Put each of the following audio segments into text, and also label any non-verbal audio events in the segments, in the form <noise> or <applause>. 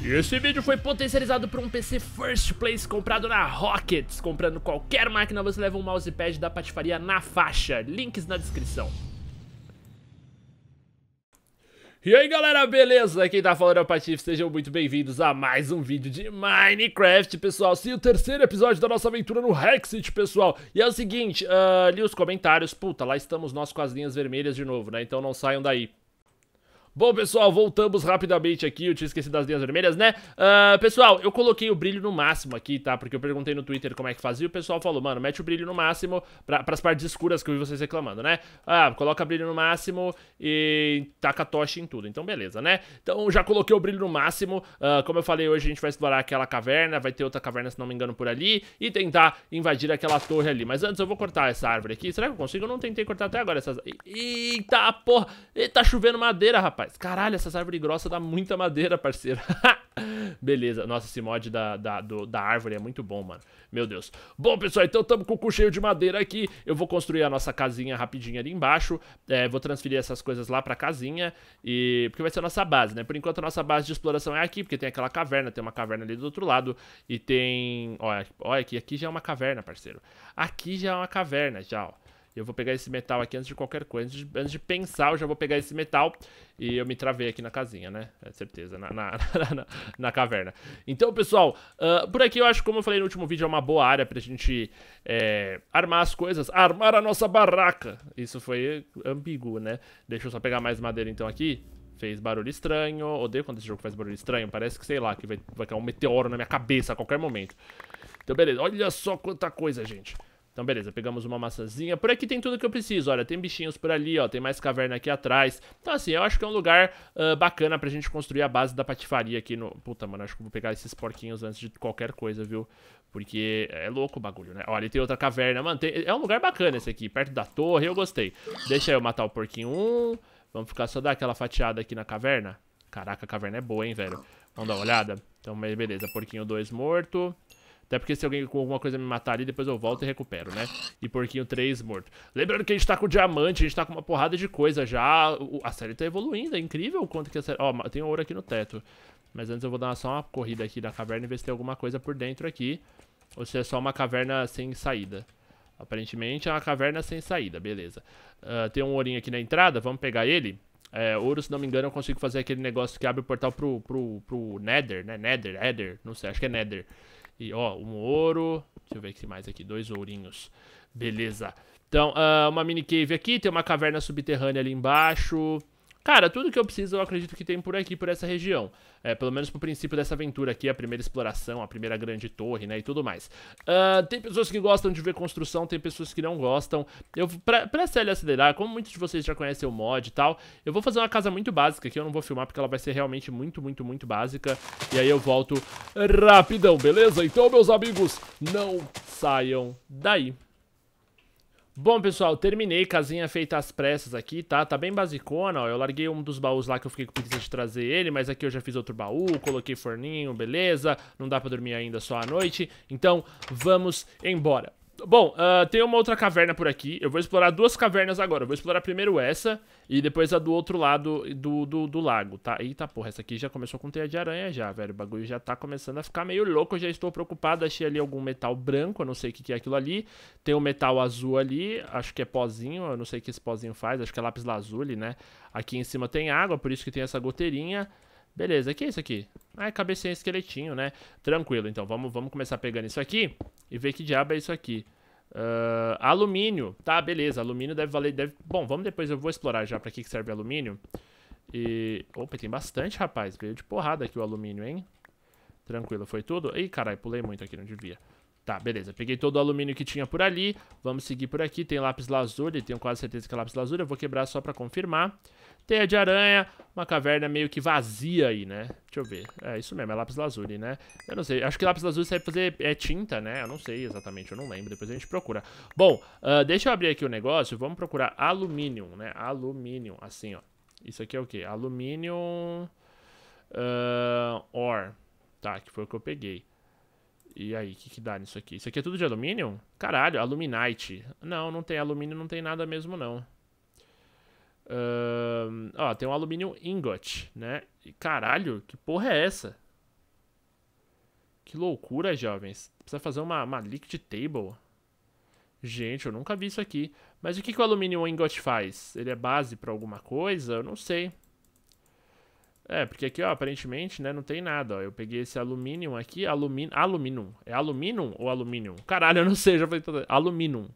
E esse vídeo foi potencializado por um PC First Place comprado na Rockets. Comprando qualquer máquina, você leva um mousepad da patifaria na faixa. Links na descrição. E aí galera, beleza? Quem tá falando é o Patif. sejam muito bem-vindos a mais um vídeo de Minecraft, pessoal. Sim, o terceiro episódio da nossa aventura no Hexit, pessoal. E é o seguinte, uh, li os comentários, puta, lá estamos nós com as linhas vermelhas de novo, né? Então não saiam daí. Bom, pessoal, voltamos rapidamente aqui. Eu tinha esquecido das linhas vermelhas, né? Uh, pessoal, eu coloquei o brilho no máximo aqui, tá? Porque eu perguntei no Twitter como é que fazia e o pessoal falou, mano, mete o brilho no máximo pra, as partes escuras que eu vi vocês reclamando, né? Ah, coloca brilho no máximo e taca tocha em tudo. Então, beleza, né? Então, já coloquei o brilho no máximo. Uh, como eu falei, hoje a gente vai explorar aquela caverna. Vai ter outra caverna, se não me engano, por ali. E tentar invadir aquela torre ali. Mas antes, eu vou cortar essa árvore aqui. Será que eu consigo? Eu não tentei cortar até agora essas... Eita, porra! Tá chovendo madeira, rapaz. Caralho, essas árvores grossas dá muita madeira, parceiro. <laughs> Beleza, nossa, esse mod da, da, do, da árvore é muito bom, mano. Meu Deus. Bom, pessoal, então estamos com o cu cheio de madeira aqui. Eu vou construir a nossa casinha rapidinho ali embaixo. É, vou transferir essas coisas lá pra casinha. E... Porque vai ser a nossa base, né? Por enquanto a nossa base de exploração é aqui, porque tem aquela caverna. Tem uma caverna ali do outro lado. E tem... Olha, olha aqui, aqui já é uma caverna, parceiro. Aqui já é uma caverna, já, ó. Eu vou pegar esse metal aqui antes de qualquer coisa. Antes de, antes de pensar, eu já vou pegar esse metal. E eu me travei aqui na casinha, né? É certeza, na, <laughs> na, na, na caverna. Então, pessoal, uh, por aqui eu acho, como eu falei no último vídeo, é uma boa área pra gente é, armar as coisas. Armar a nossa barraca. Isso foi ambíguo, né? Deixa eu só pegar mais madeira então aqui fez barulho estranho. Odeio quando esse jogo faz barulho estranho. Parece que, sei lá, que vai, vai cair um meteoro na minha cabeça a qualquer momento. Então, beleza. Olha só quanta coisa, gente. Então, beleza, pegamos uma maçãzinha. Por aqui tem tudo que eu preciso, olha, tem bichinhos por ali, ó, tem mais caverna aqui atrás. Então, assim, eu acho que é um lugar uh, bacana pra gente construir a base da patifaria aqui no... Puta, mano, acho que vou pegar esses porquinhos antes de qualquer coisa, viu? Porque é louco o bagulho, né? Olha, tem outra caverna, mano, tem... é um lugar bacana esse aqui, perto da torre, eu gostei. Deixa eu matar o porquinho um, vamos ficar só dar aquela fatiada aqui na caverna. Caraca, a caverna é boa, hein, velho? Vamos dar uma olhada? Então, beleza, porquinho dois morto... Até porque se alguém com alguma coisa me matar ali, depois eu volto e recupero, né? E porquinho 3 morto. Lembrando que a gente tá com diamante, a gente tá com uma porrada de coisa já. A série tá evoluindo, é incrível o quanto que a série... Ó, tem ouro aqui no teto. Mas antes eu vou dar só uma corrida aqui na caverna e ver se tem alguma coisa por dentro aqui. Ou se é só uma caverna sem saída. Aparentemente é uma caverna sem saída, beleza. Uh, tem um ourinho aqui na entrada, vamos pegar ele. É, ouro, se não me engano, eu consigo fazer aquele negócio que abre o portal pro, pro, pro Nether, né? Nether, Nether, não sei, acho que é Nether. E ó, um ouro. Deixa eu ver o que mais aqui. Dois ourinhos. Beleza. Então, uh, uma mini cave aqui. Tem uma caverna subterrânea ali embaixo. Cara, tudo que eu preciso eu acredito que tem por aqui, por essa região. É, pelo menos pro princípio dessa aventura aqui, a primeira exploração, a primeira grande torre, né, e tudo mais. Uh, tem pessoas que gostam de ver construção, tem pessoas que não gostam. Eu, pra, pra série acelerar, como muitos de vocês já conhecem o mod e tal, eu vou fazer uma casa muito básica que eu não vou filmar porque ela vai ser realmente muito, muito, muito básica. E aí eu volto rapidão, beleza? Então, meus amigos, não saiam daí. Bom, pessoal, terminei, casinha feita às pressas aqui, tá? Tá bem basicona, ó. Eu larguei um dos baús lá que eu fiquei com preguiça de trazer ele, mas aqui eu já fiz outro baú, coloquei forninho, beleza. Não dá pra dormir ainda só à noite. Então, vamos embora. Bom, uh, tem uma outra caverna por aqui. Eu vou explorar duas cavernas agora. Eu vou explorar primeiro essa e depois a do outro lado do, do, do lago, tá? Eita porra, essa aqui já começou com teia de aranha já, velho. O bagulho já tá começando a ficar meio louco. Eu já estou preocupado. Achei ali algum metal branco, eu não sei o que, que é aquilo ali. Tem um metal azul ali, acho que é pozinho. Eu não sei o que esse pozinho faz, acho que é lápis lazuli, né? Aqui em cima tem água, por isso que tem essa goteirinha. Beleza, o que é isso aqui? Ah, é cabecinha esqueletinho, né? Tranquilo, então vamos, vamos começar pegando isso aqui e ver que diabo é isso aqui. Uh, alumínio, tá, beleza. Alumínio deve valer. Deve... Bom, vamos depois, eu vou explorar já pra que, que serve alumínio. E. Opa, tem bastante, rapaz. Veio de porrada aqui o alumínio, hein? Tranquilo, foi tudo? Ih, caralho, pulei muito aqui, não devia. Tá, beleza. Peguei todo o alumínio que tinha por ali. Vamos seguir por aqui. Tem lápis lazuli. Tenho quase certeza que é lápis lazuli. Eu vou quebrar só pra confirmar. Teia de aranha. Uma caverna meio que vazia aí, né? Deixa eu ver. É isso mesmo. É lápis lazuli, né? Eu não sei. Acho que lápis lazuli serve fazer é tinta, né? Eu não sei exatamente. Eu não lembro. Depois a gente procura. Bom, uh, deixa eu abrir aqui o negócio. Vamos procurar alumínio, né? Alumínio. Assim, ó. Isso aqui é o quê? Alumínio... Uh, ah, or. Tá, que foi o que eu peguei. E aí, o que, que dá nisso aqui? Isso aqui é tudo de alumínio? Caralho, aluminite. Não, não tem alumínio, não tem nada mesmo, não. Uh, ó, tem um alumínio ingot, né? E caralho, que porra é essa? Que loucura, jovens. Precisa fazer uma, uma liquid table. Gente, eu nunca vi isso aqui. Mas o que, que o alumínio ingot faz? Ele é base para alguma coisa? Eu não sei. É, porque aqui, ó, aparentemente, né, não tem nada, ó. Eu peguei esse alumínio aqui, alumínio, alumínio. É alumínio ou alumínio? Caralho, eu não sei, já falei toda... Alumínio.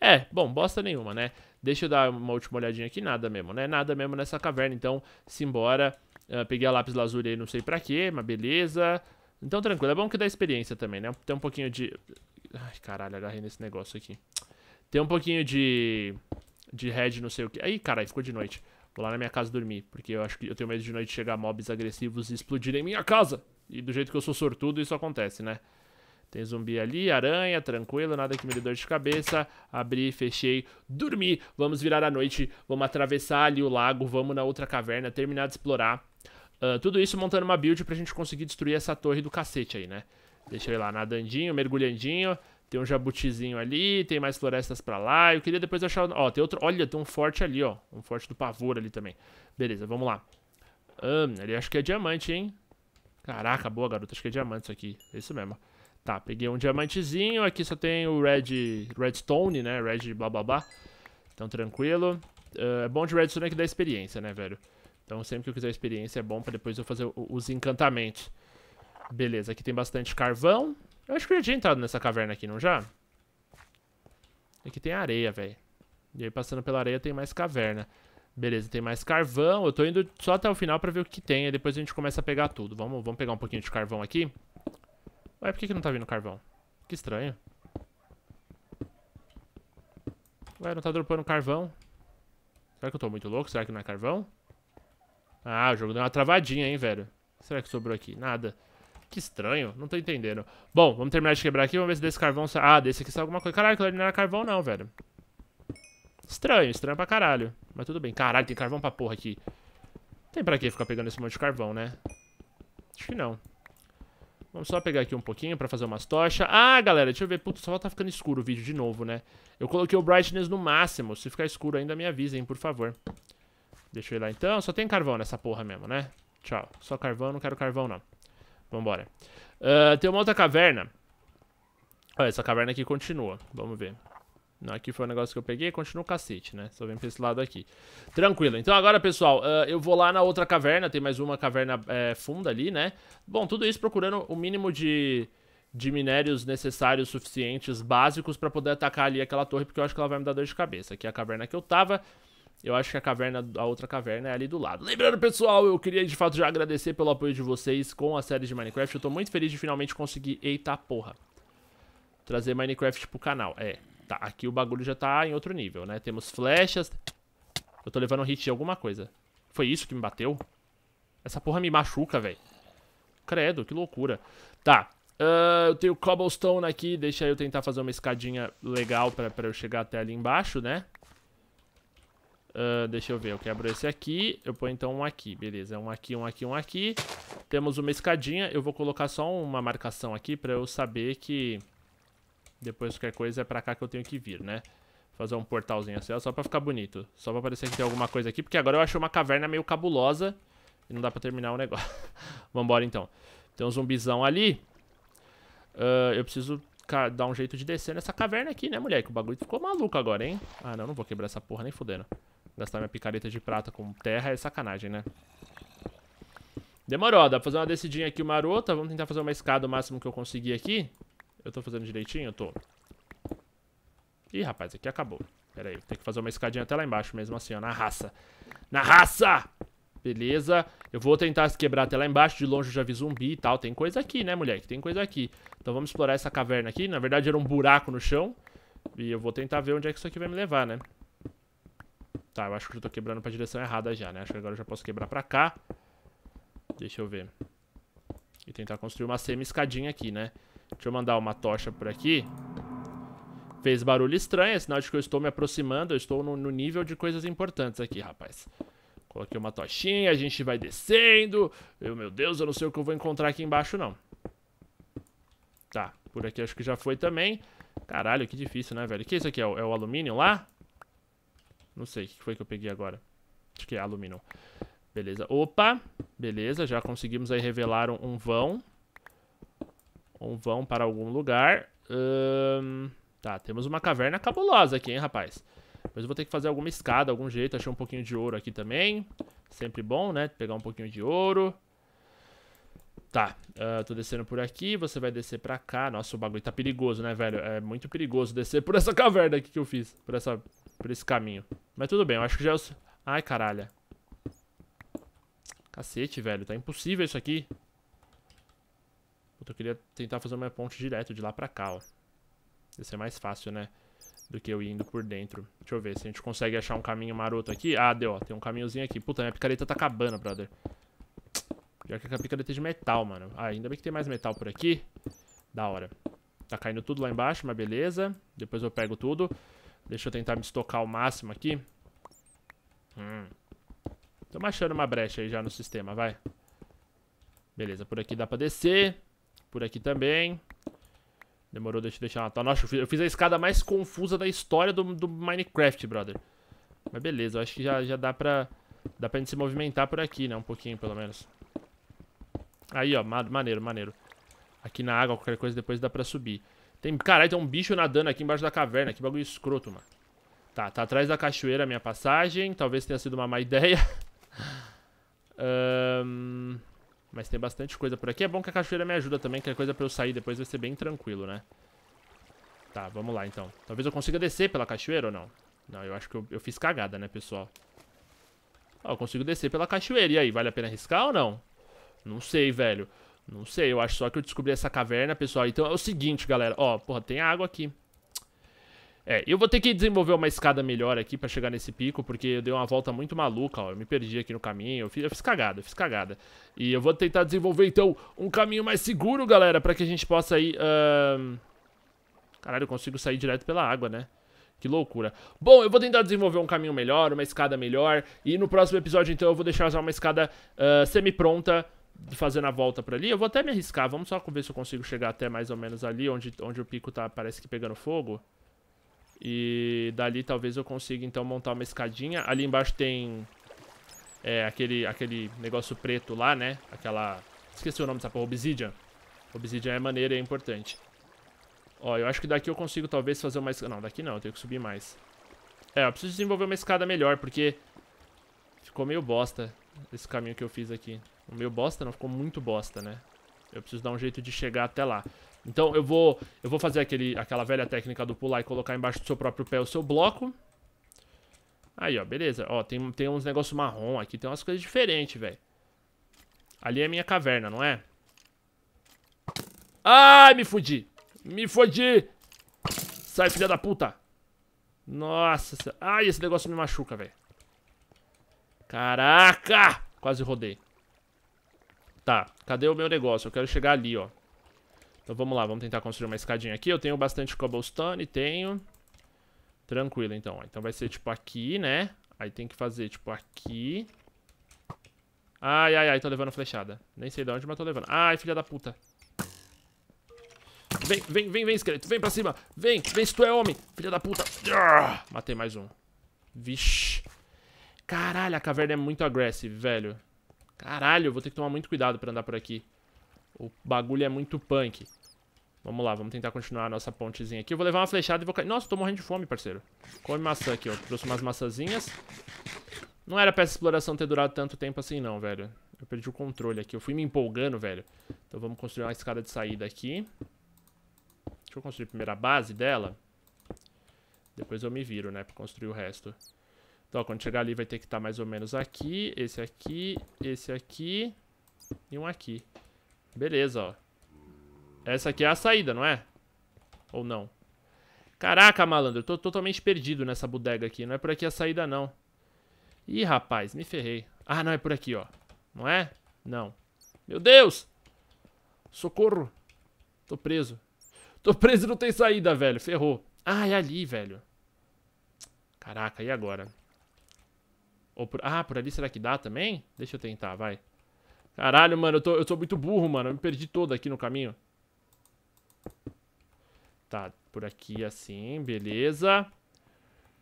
É, bom, bosta nenhuma, né? Deixa eu dar uma última olhadinha aqui, nada mesmo, né? Nada mesmo nessa caverna, então, simbora. Uh, peguei a lápis lazuli aí, não sei pra quê, mas beleza. Então, tranquilo, é bom que dá experiência também, né? Tem um pouquinho de... Ai, caralho, agarrei nesse negócio aqui. Tem um pouquinho de... De red, não sei o que. Aí, caralho, ficou de noite. Vou lá na minha casa dormir, porque eu acho que eu tenho medo de noite chegar mobs agressivos e explodirem minha casa. E do jeito que eu sou sortudo, isso acontece, né? Tem zumbi ali, aranha, tranquilo, nada que me dê dor de cabeça. Abri, fechei, dormi. Vamos virar a noite, vamos atravessar ali o lago, vamos na outra caverna, terminar de explorar. Uh, tudo isso montando uma build pra gente conseguir destruir essa torre do cacete aí, né? Deixa eu ir lá nadandinho, mergulhandinho. Tem um jabutizinho ali, tem mais florestas para lá. Eu queria depois achar. Ó, tem outro. Olha, tem um forte ali, ó. Um forte do pavor ali também. Beleza, vamos lá. Hum, ali acho que é diamante, hein? Caraca, boa, garota. Acho que é diamante isso aqui. É isso mesmo. Tá, peguei um diamantezinho. Aqui só tem o red, redstone, né? Red blá blá blá. Então, tranquilo. Uh, é bom de redstone é que dá experiência, né, velho? Então, sempre que eu quiser experiência é bom pra depois eu fazer os encantamentos. Beleza, aqui tem bastante carvão. Eu acho que eu já tinha entrado nessa caverna aqui, não já? Aqui tem areia, velho. E aí passando pela areia tem mais caverna. Beleza, tem mais carvão. Eu tô indo só até o final pra ver o que tem. E depois a gente começa a pegar tudo. Vamos, vamos pegar um pouquinho de carvão aqui. Ué, por que, que não tá vindo carvão? Que estranho. Ué, não tá dropando carvão. Será que eu tô muito louco? Será que não é carvão? Ah, o jogo deu uma travadinha, hein, velho. Será que sobrou aqui? Nada. Que estranho, não tô entendendo. Bom, vamos terminar de quebrar aqui, vamos ver se desse carvão sai... Ah, desse aqui sai alguma coisa. Caralho, aquilo não era carvão não, velho. Estranho, estranho pra caralho. Mas tudo bem. Caralho, tem carvão pra porra aqui. Tem pra que ficar pegando esse monte de carvão, né? Acho que não. Vamos só pegar aqui um pouquinho pra fazer umas tochas. Ah, galera, deixa eu ver. Putz, só tá ficando escuro o vídeo de novo, né? Eu coloquei o brightness no máximo. Se ficar escuro ainda me avisem, por favor. Deixa eu ir lá então. Só tem carvão nessa porra mesmo, né? Tchau. Só carvão, não quero carvão não. Vambora. Uh, tem uma outra caverna. Olha, essa caverna aqui continua. Vamos ver. Não, aqui foi o um negócio que eu peguei. Continua o cacete, né? Só vem pra esse lado aqui. Tranquilo. Então agora, pessoal, uh, eu vou lá na outra caverna. Tem mais uma caverna é, funda ali, né? Bom, tudo isso procurando o mínimo de, de minérios necessários, suficientes, básicos pra poder atacar ali aquela torre. Porque eu acho que ela vai me dar dor de cabeça. Aqui é a caverna que eu tava. Eu acho que a caverna, a outra caverna é ali do lado. Lembrando, pessoal, eu queria de fato já agradecer pelo apoio de vocês com a série de Minecraft. Eu tô muito feliz de finalmente conseguir. Eita porra. Trazer Minecraft pro canal. É, tá. Aqui o bagulho já tá em outro nível, né? Temos flechas. Eu tô levando um hit de alguma coisa. Foi isso que me bateu? Essa porra me machuca, velho. Credo, que loucura. Tá. Uh, eu tenho cobblestone aqui. Deixa eu tentar fazer uma escadinha legal pra, pra eu chegar até ali embaixo, né? Uh, deixa eu ver, eu quebro esse aqui, eu ponho então um aqui, beleza, um aqui, um aqui, um aqui. Temos uma escadinha, eu vou colocar só uma marcação aqui pra eu saber que depois qualquer coisa é pra cá que eu tenho que vir, né? Fazer um portalzinho assim, ó, só pra ficar bonito, só pra parecer que tem alguma coisa aqui, porque agora eu achei uma caverna meio cabulosa e não dá pra terminar o negócio. <laughs> Vambora então. Tem um zumbizão ali, uh, eu preciso dar um jeito de descer nessa caverna aqui, né, mulher? Que o bagulho ficou maluco agora, hein? Ah, não, não vou quebrar essa porra nem fudendo. Gastar minha picareta de prata com terra é sacanagem, né? Demorou, dá pra fazer uma descidinha aqui marota. Vamos tentar fazer uma escada o máximo que eu conseguir aqui. Eu tô fazendo direitinho? Eu tô. Ih, rapaz, aqui acabou. Pera aí, tem que fazer uma escadinha até lá embaixo mesmo assim, ó, na raça. Na raça! Beleza, eu vou tentar se quebrar até lá embaixo, de longe eu já vi zumbi e tal, tem coisa aqui, né, moleque, tem coisa aqui. Então vamos explorar essa caverna aqui, na verdade era um buraco no chão, e eu vou tentar ver onde é que isso aqui vai me levar, né. Tá, eu acho que eu tô quebrando pra direção errada já, né? Acho que agora eu já posso quebrar pra cá. Deixa eu ver. E tentar construir uma semi-escadinha aqui, né? Deixa eu mandar uma tocha por aqui. Fez barulho estranho, é sinal de que eu estou me aproximando. Eu estou no, no nível de coisas importantes aqui, rapaz. Coloquei uma tochinha, a gente vai descendo. Eu, meu Deus, eu não sei o que eu vou encontrar aqui embaixo, não. Tá, por aqui acho que já foi também. Caralho, que difícil, né, velho? O que é isso aqui? É o, é o alumínio lá? Não sei o que foi que eu peguei agora. Acho que é alumínio. Beleza. Opa! Beleza, já conseguimos aí revelar um, um vão. Um vão para algum lugar. Hum, tá, temos uma caverna cabulosa aqui, hein, rapaz. Mas eu vou ter que fazer alguma escada, algum jeito. Achei um pouquinho de ouro aqui também. Sempre bom, né? Pegar um pouquinho de ouro. Tá, uh, tô descendo por aqui, você vai descer pra cá. Nossa, o bagulho tá perigoso, né, velho? É muito perigoso descer por essa caverna aqui que eu fiz. Por essa por esse caminho. Mas tudo bem, eu acho que já... É o... Ai, caralho. Cacete, velho. Tá impossível isso aqui. Puta, eu queria tentar fazer uma ponte direto de lá pra cá, ó. Ia ser mais fácil, né? Do que eu indo por dentro. Deixa eu ver se a gente consegue achar um caminho maroto aqui. Ah, deu, ó. Tem um caminhozinho aqui. Puta, minha picareta tá acabando, brother. Já que a picareta é de metal, mano. Ah, ainda bem que tem mais metal por aqui. Da hora. Tá caindo tudo lá embaixo, mas beleza. Depois eu pego tudo. Deixa eu tentar me estocar ao máximo aqui. Hum. Tô achando uma brecha aí já no sistema, vai. Beleza, por aqui dá pra descer. Por aqui também. Demorou, deixa eu deixar uma... Nossa, eu fiz a escada mais confusa da história do, do Minecraft, brother. Mas beleza, eu acho que já, já dá pra... Dá pra gente se movimentar por aqui, né? Um pouquinho, pelo menos. Aí, ó, maneiro, maneiro. Aqui na água, qualquer coisa depois dá pra subir. Tem, caralho, tem um bicho nadando aqui embaixo da caverna. Que bagulho escroto, mano. Tá, tá atrás da cachoeira a minha passagem. Talvez tenha sido uma má <laughs> ideia. um, mas tem bastante coisa por aqui. É bom que a cachoeira me ajuda também, que é coisa pra eu sair depois vai ser bem tranquilo, né? Tá, vamos lá então. Talvez eu consiga descer pela cachoeira ou não? Não, eu acho que eu, eu fiz cagada, né, pessoal? Ó, eu consigo descer pela cachoeira. E aí, vale a pena arriscar ou não? Não sei, velho. Não sei, eu acho só que eu descobri essa caverna, pessoal. Então é o seguinte, galera. Ó, porra, tem água aqui. É, eu vou ter que desenvolver uma escada melhor aqui pra chegar nesse pico, porque eu dei uma volta muito maluca, ó. Eu me perdi aqui no caminho, eu fiz, eu fiz cagada, eu fiz cagada. E eu vou tentar desenvolver, então, um caminho mais seguro, galera, pra que a gente possa ir... Uh... Caralho, eu consigo sair direto pela água, né? Que loucura. Bom, eu vou tentar desenvolver um caminho melhor, uma escada melhor. E no próximo episódio, então, eu vou deixar usar uma escada uh, semi-pronta fazendo a volta para ali. Eu vou até me arriscar, vamos só ver se eu consigo chegar até mais ou menos ali, onde, onde o pico tá, parece que pegando fogo. E dali talvez eu consiga então montar uma escadinha. Ali embaixo tem é, aquele, aquele negócio preto lá, né? Aquela... Esqueci o nome dessa porra, Obsidian. Obsidian é maneira e é importante. Ó, eu acho que daqui eu consigo talvez fazer uma escada... Não, daqui não, eu tenho que subir mais. É, eu preciso desenvolver uma escada melhor, porque... Ficou meio bosta esse caminho que eu fiz aqui. O meu bosta não ficou muito bosta, né? Eu preciso dar um jeito de chegar até lá. Então eu vou, eu vou fazer aquele, aquela velha técnica do pular e colocar embaixo do seu próprio pé o seu bloco. Aí, ó, beleza. Ó, tem, tem uns negócios marrom aqui, tem umas coisas diferentes, velho. Ali é a minha caverna, não é? Ai, me fudi. Me fudi. Sai, filha da puta. Nossa. Ai, esse negócio me machuca, velho. Caraca. Quase rodei. Tá, cadê o meu negócio? Eu quero chegar ali, ó. Então vamos lá, vamos tentar construir uma escadinha aqui. Eu tenho bastante cobblestone, tenho. Tranquilo, então. Então vai ser tipo aqui, né? Aí tem que fazer tipo aqui. Ai, ai, ai, tô levando flechada. Nem sei de onde, mas tô levando. Ai, filha da puta. Vem, vem, vem, vem, esqueleto. Vem pra cima. Vem, vem se tu é homem. Filha da puta. Ah, matei mais um. Vixe. Caralho, a caverna é muito agressiva, velho. Caralho, eu vou ter que tomar muito cuidado pra andar por aqui. O bagulho é muito punk. Vamos lá, vamos tentar continuar a nossa pontezinha aqui. Eu vou levar uma flechada e vou cair. Nossa, tô morrendo de fome, parceiro. Come maçã aqui, ó. Trouxe umas maçãzinhas. Não era pra essa exploração ter durado tanto tempo assim, não, velho. Eu perdi o controle aqui. Eu fui me empolgando, velho. Então vamos construir uma escada de saída aqui. Deixa eu construir primeiro a base dela. Depois eu me viro, né, pra construir o resto. Então, ó, quando chegar ali vai ter que estar tá mais ou menos aqui, esse aqui, esse aqui e um aqui. Beleza, ó. Essa aqui é a saída, não é? Ou não? Caraca, malandro, eu tô totalmente perdido nessa bodega aqui. Não é por aqui a saída, não. Ih, rapaz, me ferrei. Ah, não, é por aqui, ó. Não é? Não. Meu Deus! Socorro! Tô preso. Tô preso e não tem saída, velho. Ferrou. Ah, é ali, velho. Caraca, e agora? Ou por... Ah, por ali será que dá também? Deixa eu tentar, vai. Caralho, mano, eu tô, eu tô muito burro, mano. Eu me perdi todo aqui no caminho. Tá, por aqui assim, beleza.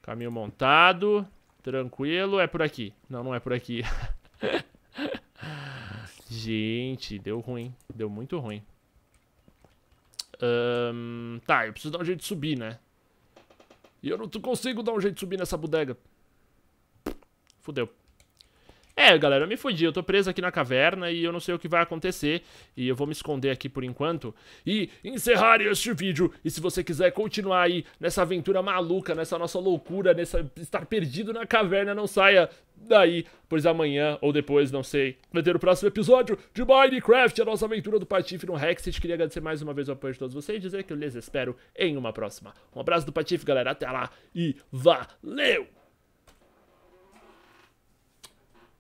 Caminho montado, tranquilo. É por aqui. Não, não é por aqui. <laughs> Gente, deu ruim. Deu muito ruim. tá, eu preciso dar um jeito de subir, né? E eu não consigo dar um jeito de subir nessa bodega. Fudeu. É, galera, eu me fudi, eu tô preso aqui na caverna e eu não sei o que vai acontecer E eu vou me esconder aqui por enquanto E encerrar este vídeo E se você quiser continuar aí nessa aventura maluca, nessa nossa loucura Nessa estar perdido na caverna, não saia daí Pois amanhã ou depois, não sei Vai ter o próximo episódio de Minecraft A nossa aventura do Patife no Hexit Queria agradecer mais uma vez o apoio de todos vocês E dizer que eu lhes espero em uma próxima Um abraço do Patife, galera, até lá E valeu!